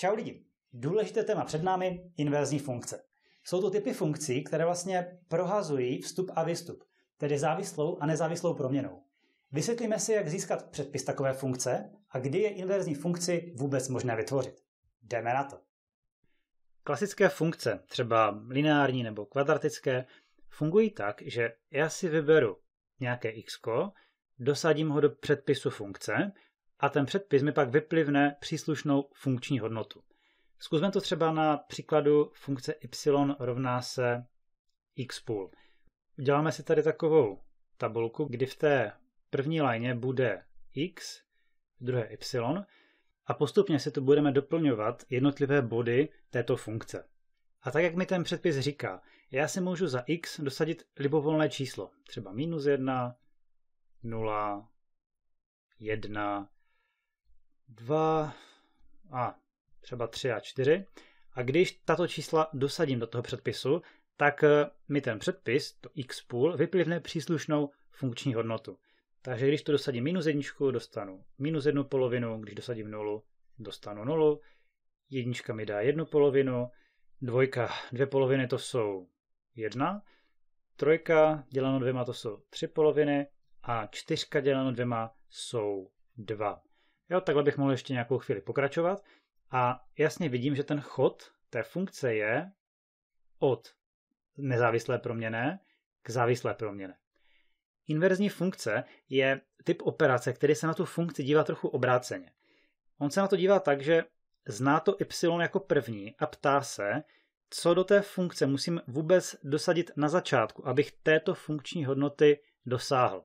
Čau lidi, důležité téma před námi, inverzní funkce. Jsou to typy funkcí, které vlastně prohazují vstup a výstup, tedy závislou a nezávislou proměnou. Vysvětlíme si, jak získat předpis takové funkce a kdy je inverzní funkci vůbec možné vytvořit. Jdeme na to. Klasické funkce, třeba lineární nebo kvadratické, fungují tak, že já si vyberu nějaké x, dosadím ho do předpisu funkce a ten předpis mi pak vyplivne příslušnou funkční hodnotu. Zkusme to třeba na příkladu funkce y rovná se x půl. Uděláme si tady takovou tabulku, kdy v té první lajně bude x, v druhé y a postupně si tu budeme doplňovat jednotlivé body této funkce. A tak, jak mi ten předpis říká, já si můžu za x dosadit libovolné číslo, třeba minus 1, 0, 1, 2 a třeba 3 a 4. A když tato čísla dosadím do toho předpisu, tak eh, mi ten předpis, to x půl, vyplivne příslušnou funkční hodnotu. Takže když to dosadím minus jedničku, dostanu minus jednu polovinu, když dosadím nulu, dostanu nulu, jednička mi dá jednu polovinu, dvojka, dvě poloviny to jsou jedna, trojka děleno dvěma to jsou tři poloviny a čtyřka děleno dvěma jsou dva. Jo, takhle bych mohl ještě nějakou chvíli pokračovat. A jasně vidím, že ten chod té funkce je od nezávislé proměny k závislé proměně. Inverzní funkce je typ operace, který se na tu funkci dívá trochu obráceně. On se na to dívá tak, že zná to y jako první a ptá se, co do té funkce musím vůbec dosadit na začátku, abych této funkční hodnoty dosáhl.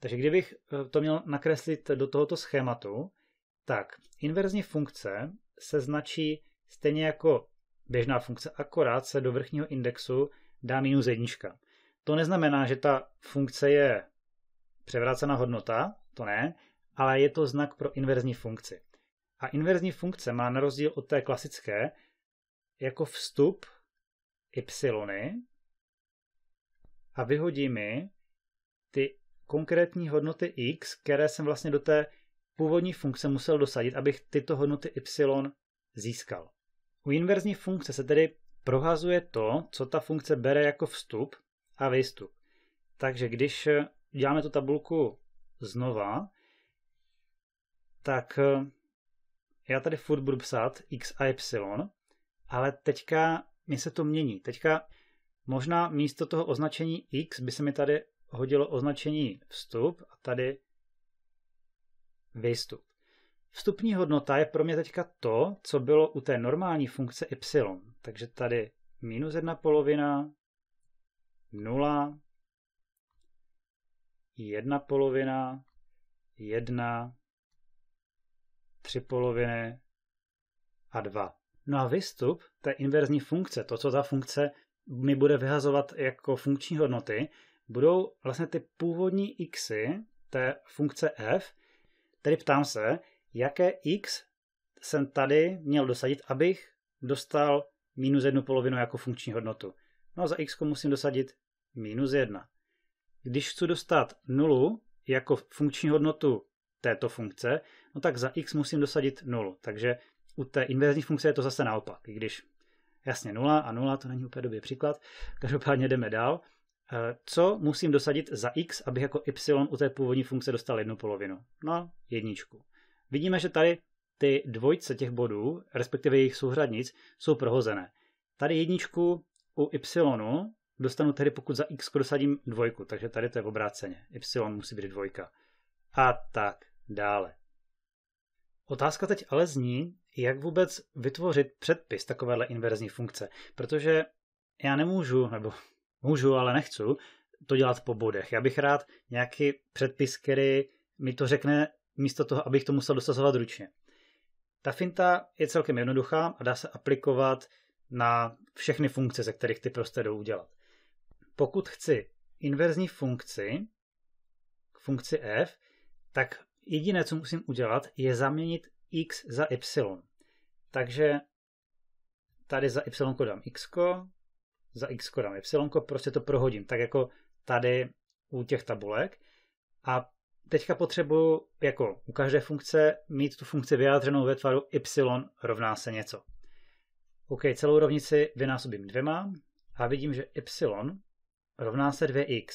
Takže kdybych eh, to měl nakreslit do tohoto schématu, tak inverzní funkce se značí stejně jako běžná funkce, akorát se do vrchního indexu dá minus jednička. To neznamená, že ta funkce je převrácená hodnota, to ne, ale je to znak pro inverzní funkci. A inverzní funkce má na rozdíl od té klasické jako vstup y a vyhodí mi ty konkrétní hodnoty x, které jsem vlastně do té původní funkce musel dosadit, abych tyto hodnoty y získal. U inverzní funkce se tedy prohazuje to, co ta funkce bere jako vstup a výstup. Takže když eh, děláme tu tabulku znova, tak eh, já tady furt budu psát x a y, ale teďka mi se to mění. Teďka možná místo toho označení x by se mi tady hodilo označení vstup a tady výstup. Vstupní hodnota je pro mě teďka to, co bylo u té normální funkce y. Takže tady minus jedna polovina, nula, jedna polovina, jedna, tři poloviny a dva. No a výstup té inverzní funkce, to, co ta funkce mi bude vyhazovat jako funkční hodnoty, budou vlastně ty původní xy té funkce f, Tedy ptám se, jaké x jsem tady měl dosadit, abych dostal minus jednu polovinu jako funkční hodnotu. No a za x musím dosadit minus jedna. Když chci dostat nulu jako funkční hodnotu této funkce, no tak za x musím dosadit nulu. Takže u té inverzní funkce je to zase naopak, i když jasně nula a nula to není úplně dobrý příklad. Každopádně jdeme dál. Eh, co musím dosadit za x, abych jako y u té původní funkce dostal jednu polovinu? No, jedničku. Vidíme, že tady ty dvojce těch bodů, respektive jejich souhradnic, jsou prohozené. Tady jedničku u y dostanu tedy, pokud za x dosadím dvojku, takže tady to je v obráceně. y musí být dvojka. A tak dále. Otázka teď ale zní, jak vůbec vytvořit předpis takovéhle inverzní funkce, protože já nemůžu, nebo můžu, ale nechci, to dělat po bodech. Já bych rád nějaký předpis, který mi to řekne místo toho, abych to musel dosazovat ručně. Ta finta je celkem jednoduchá a dá se aplikovat na všechny funkce, ze kterých ty prostě jdou udělat. Pokud chci inverzní funkci, funkci f, tak jediné, co musím udělat, je zaměnit x za y. Takže tady za y dám x, za x kodám y, prostě to prohodím, tak jako tady u těch tabulek. A teďka potřebuju jako u každé funkce mít tu funkci vyjádřenou ve tvaru y rovná se něco. OK, celou rovnici vynásobím dvěma a vidím, že y rovná se 2x.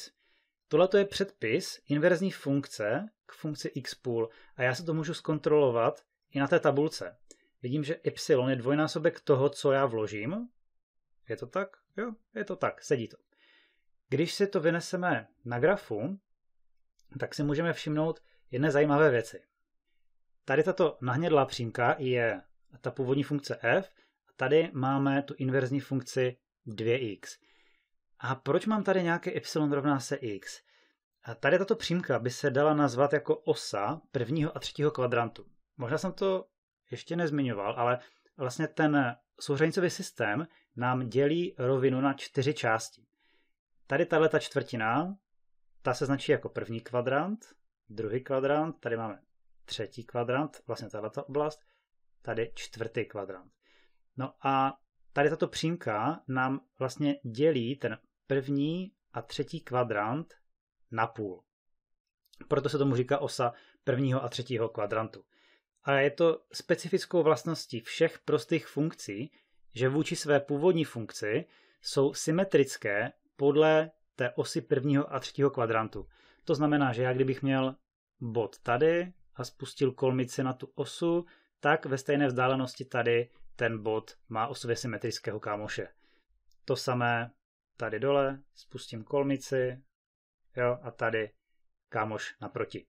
Tohle je předpis inverzní funkce k funkci x půl a já se to můžu zkontrolovat i na té tabulce. Vidím, že y je dvojnásobek toho, co já vložím. Je to tak? Jo, je to tak, sedí to. Když si to vyneseme na grafu, tak si můžeme všimnout jedné zajímavé věci. Tady tato nahnědlá přímka je ta původní funkce f, a tady máme tu inverzní funkci 2x. A proč mám tady nějaké y rovná se x? A tady tato přímka by se dala nazvat jako osa prvního a třetího kvadrantu. Možná jsem to ještě nezmiňoval, ale vlastně ten souřadnicový systém nám dělí rovinu na čtyři části. Tady tahle ta čtvrtina, ta se značí jako první kvadrant, druhý kvadrant, tady máme třetí kvadrant, vlastně tahle oblast, tady čtvrtý kvadrant. No a tady tato přímka nám vlastně dělí ten první a třetí kvadrant na půl. Proto se tomu říká osa prvního a třetího kvadrantu a je to specifickou vlastností všech prostých funkcí, že vůči své původní funkci jsou symetrické podle té osy prvního a třetího kvadrantu. To znamená, že já kdybych měl bod tady a spustil kolmici na tu osu, tak ve stejné vzdálenosti tady ten bod má osově symetrického kámoše. To samé tady dole, spustím kolmici, jo, a tady kámoš naproti.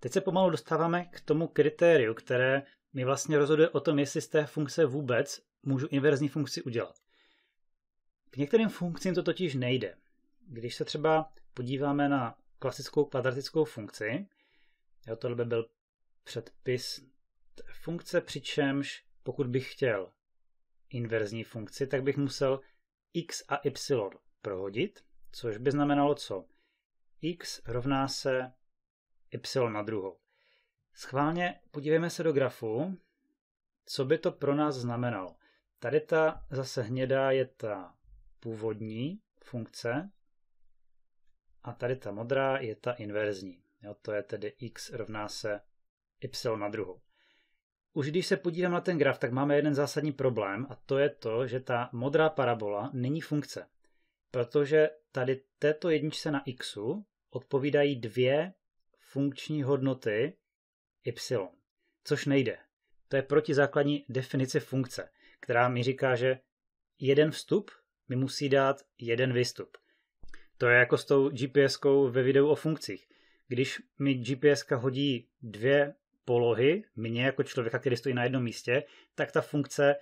Teď se pomalu dostáváme k tomu kritériu, které mi vlastně rozhoduje o tom, jestli z té funkce vůbec můžu inverzní funkci udělat. K některým funkcím to totiž nejde. Když se třeba podíváme na klasickou kvadratickou funkci, jo, tohle by byl předpis té funkce, přičemž pokud bych chtěl inverzní funkci, tak bych musel x a y prohodit, což by znamenalo co? x rovná se y na druhou. Schválně podívejme se do grafu, co by to pro nás znamenalo. Tady ta zase hnědá je ta původní funkce a tady ta modrá je ta inverzní. Jo, to je tedy x rovná se y na druhou. Už když se podívám na ten graf, tak máme jeden zásadní problém a to je to, že ta modrá parabola není funkce. Protože tady této jedničce na xu odpovídají dvě funkční hodnoty y, což nejde. To je proti základní definici funkce, která mi říká, že jeden vstup mi musí dát jeden výstup. To je jako s tou gps ve videu o funkcích. Když mi gps hodí dvě polohy, mě jako člověka, který stojí na jednom místě, tak ta funkce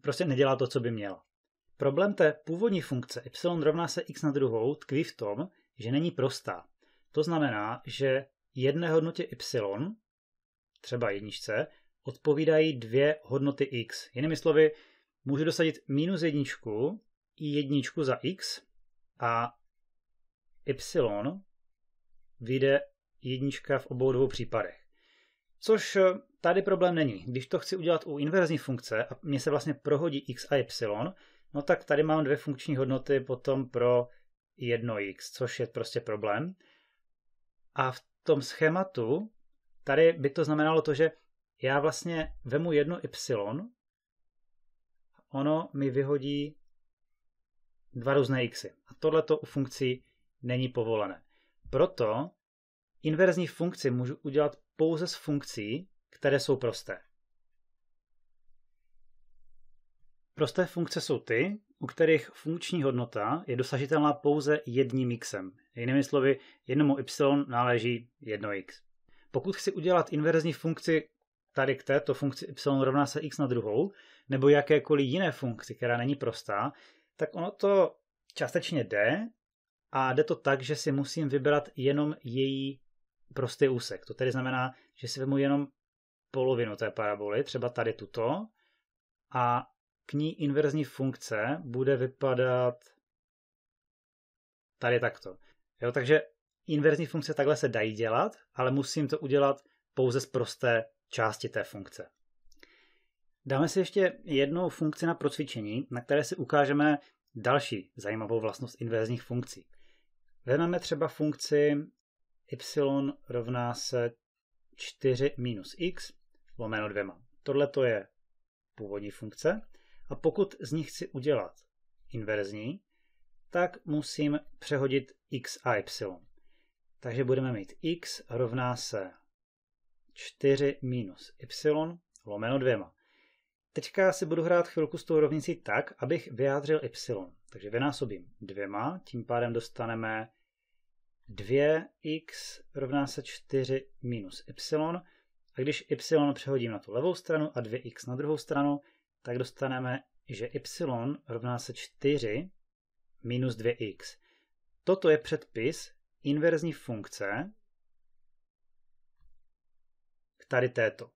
prostě nedělá to, co by měla. Problém té původní funkce y rovná se x na druhou tkví v tom, že není prostá. To znamená, že jedné hodnotě y, třeba jedničce, odpovídají dvě hodnoty x. Jinými slovy, můžu dosadit minus jedničku i jedničku za x a y vyjde jednička v obou dvou případech. Což eh, tady problém není. Když to chci udělat u inverzní funkce a mně se vlastně prohodí x a y, no tak tady mám dvě funkční hodnoty potom pro jedno x což je prostě problém. A v tom schématu, tady by to znamenalo to, že já vlastně vemu jedno y, ono mi vyhodí dva různé xy. A tohle to u funkcí není povolené. Proto inverzní funkci můžu udělat pouze s funkcí, které jsou prosté. Prosté funkce jsou ty, u kterých funkční hodnota je dosažitelná pouze jedním mixem, Jinými slovy, jednomu y náleží jedno x. Pokud chci udělat inverzní funkci tady k této funkci y rovná se x na druhou, nebo jakékoliv jiné funkci, která není prostá, tak ono to částečně jde a jde to tak, že si musím vybrat jenom její prostý úsek. To tedy znamená, že si vezmu jenom polovinu té paraboly, třeba tady tuto, a k ní inverzní funkce bude vypadat tady takto. Jo, takže inverzní funkce takhle se dají dělat, ale musím to udělat pouze z prosté části té funkce. Dáme si ještě jednou funkci na procvičení, na které si ukážeme další zajímavou vlastnost inverzních funkcí. Vezmeme třeba funkci y rovná se 4 minus x lomeno 2. Tohle to je původní funkce. A pokud z nich chci udělat inverzní, tak musím přehodit x a y. Takže budeme mít x rovná se 4 minus y lomeno 2. Teďka si budu hrát chvilku s tou rovnicí tak, abych vyjádřil y. Takže vynásobím dvěma, tím pádem dostaneme 2x rovná se 4 minus y. A když y přehodím na tu levou stranu a 2x na druhou stranu, tak dostaneme, že y rovná se 4 minus 2x. Toto je předpis inverzní funkce k tady této.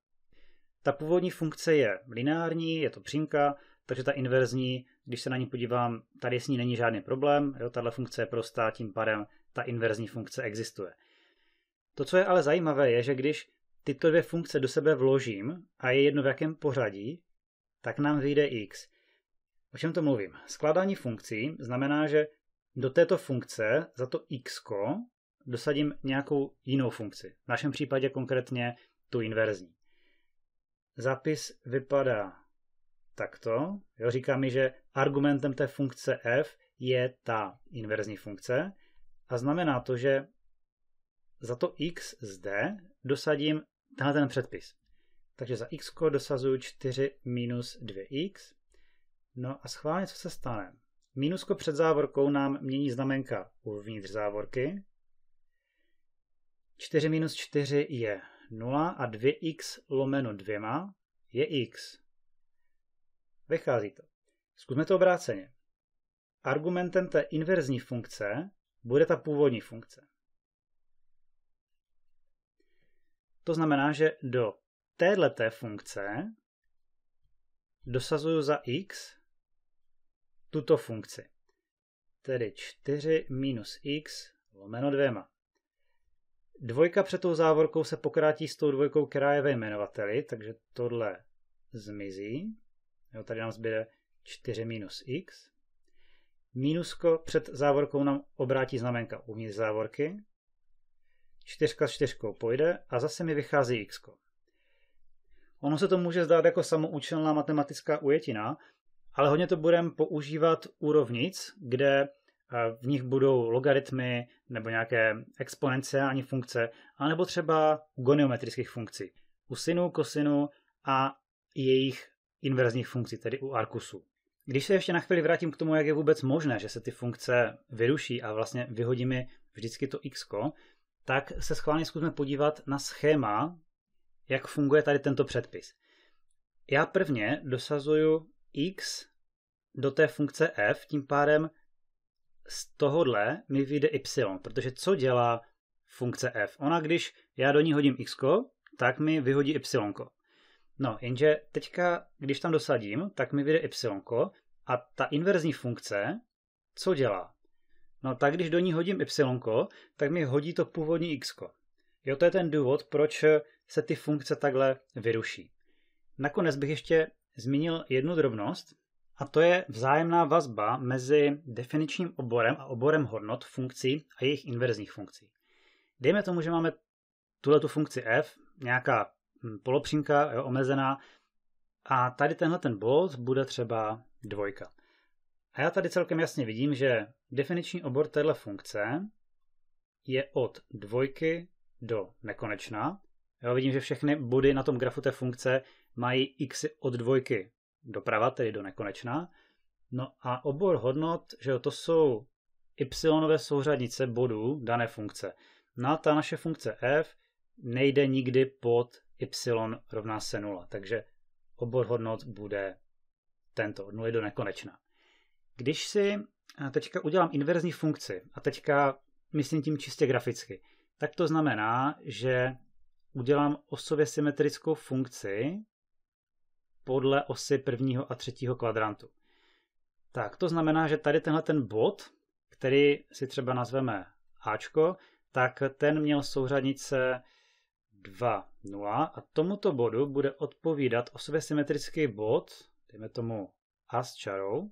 Ta původní funkce je lineární, je to přímka, takže ta inverzní, když se na ní podívám, tady s ní není žádný problém, jo, tahle funkce je prostá, tím pádem ta inverzní funkce existuje. To, co je ale zajímavé, je, že když tyto dvě funkce do sebe vložím a je jedno v jakém pořadí, tak nám vyjde x. O čem to mluvím? Skládání funkcí znamená, že do této funkce za to x dosadím nějakou jinou funkci. V našem případě konkrétně tu inverzní. Zápis vypadá takto. Jo, říká mi, že argumentem té funkce f je ta inverzní funkce a znamená to, že za to x zde dosadím tenhle ten předpis. Takže za x dosazuju 4 minus 2x. No a schválně, co se stane? Minusko před závorkou nám mění znamenka uvnitř závorky. 4 minus 4 je 0 a 2x lomeno 2 je x. Vychází to. Zkusme to obráceně. Argumentem té inverzní funkce bude ta původní funkce. To znamená, že do téhleté funkce dosazuju za x tuto funkci. Tedy 4 minus x lomeno dvěma. Dvojka před tou závorkou se pokrátí s tou dvojkou, která je ve jmenovateli, takže tohle zmizí. Jo, tady nám zbyde 4 minus x. Mínusko před závorkou nám obrátí znamenka uvnitř závorky. Čtyřka s čtyřkou pojde a zase mi vychází x. Ono se to může zdát jako samoučelná matematická ujetina, ale hodně to budeme používat úrovnic, kde eh, v nich budou logaritmy nebo nějaké exponenciální funkce, anebo třeba goniometrických funkcí. U sinu, kosinu a jejich inverzních funkcí, tedy u arkusu. Když se ještě na chvíli vrátím k tomu, jak je vůbec možné, že se ty funkce vyruší a vlastně vyhodí mi vždycky to x, tak se schválně zkusme podívat na schéma jak funguje tady tento předpis. Já prvně dosazuju x do té funkce f, tím pádem z tohohle mi vyjde y, protože co dělá funkce f? Ona, když já do ní hodím x, tak mi vyhodí y. No, jenže teďka, když tam dosadím, tak mi vyjde y a ta inverzní funkce, co dělá? No tak když do ní hodím y, tak mi hodí to původní x. Jo, to je ten důvod, proč se ty funkce takhle vyruší. Nakonec bych ještě zmínil jednu drobnost, a to je vzájemná vazba mezi definičním oborem a oborem hodnot funkcí a jejich inverzních funkcí. Dejme tomu, že máme tuhle tu funkci f, nějaká hm, polopřímka je omezená, a tady tenhle ten bod bude třeba dvojka. A já tady celkem jasně vidím, že definiční obor téhle funkce je od dvojky do nekonečna Jo, vidím, že všechny body na tom grafu té funkce mají x od dvojky doprava, tedy do nekonečna. No a obor hodnot, že jo, to jsou y souřadnice bodů dané funkce. No a ta naše funkce f nejde nikdy pod y rovná se 0, takže obor hodnot bude tento, od 0 do nekonečna. Když si teďka udělám inverzní funkci, a teďka myslím tím čistě graficky, tak to znamená, že udělám osově symetrickou funkci podle osy prvního a třetího kvadrantu. Tak to znamená, že tady tenhle ten bod, který si třeba nazveme Ačko, tak ten měl souřadnice 2, 0 a tomuto bodu bude odpovídat osově symetrický bod, dejme tomu A s čarou.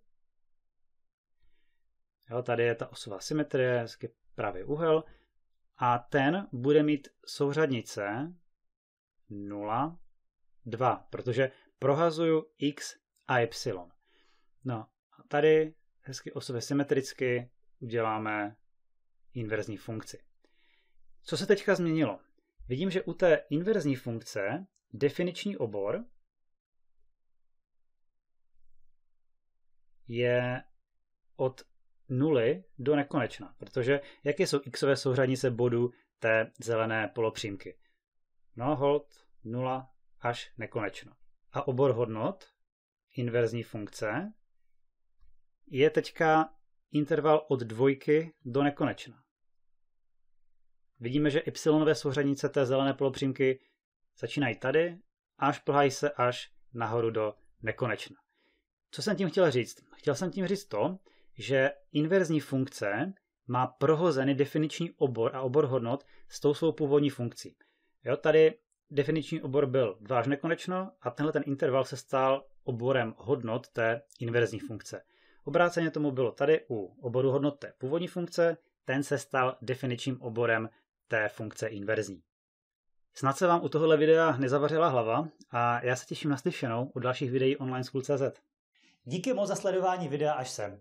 Jo, tady je ta osová symetrie, hezky pravý úhel a ten bude mít souřadnice 0, 2, protože prohazuju x a y. No a tady hezky sobě symetricky uděláme inverzní funkci. Co se teďka změnilo? Vidím, že u té inverzní funkce definiční obor je od nuly do nekonečna, protože jaké jsou xové souřadnice bodů té zelené polopřímky? No hold nula až nekonečno. A obor hodnot, inverzní funkce, je teďka interval od dvojky do nekonečna. Vidíme, že y souřadnice té zelené polopřímky začínají tady až plhají se až nahoru do nekonečna. Co jsem tím chtěl říct? Chtěl jsem tím říct to, že inverzní funkce má prohozený definiční obor a obor hodnot s tou svou původní funkcí. Jo, tady definiční obor byl vážně konečno a tenhle ten interval se stal oborem hodnot té inverzní funkce. Obráceně tomu bylo tady u oboru hodnot té původní funkce, ten se stal definičním oborem té funkce inverzní. Snad se vám u tohohle videa nezavařila hlava a já se těším na slyšenou u dalších videí online school.cz. Díky moc za sledování videa až sem.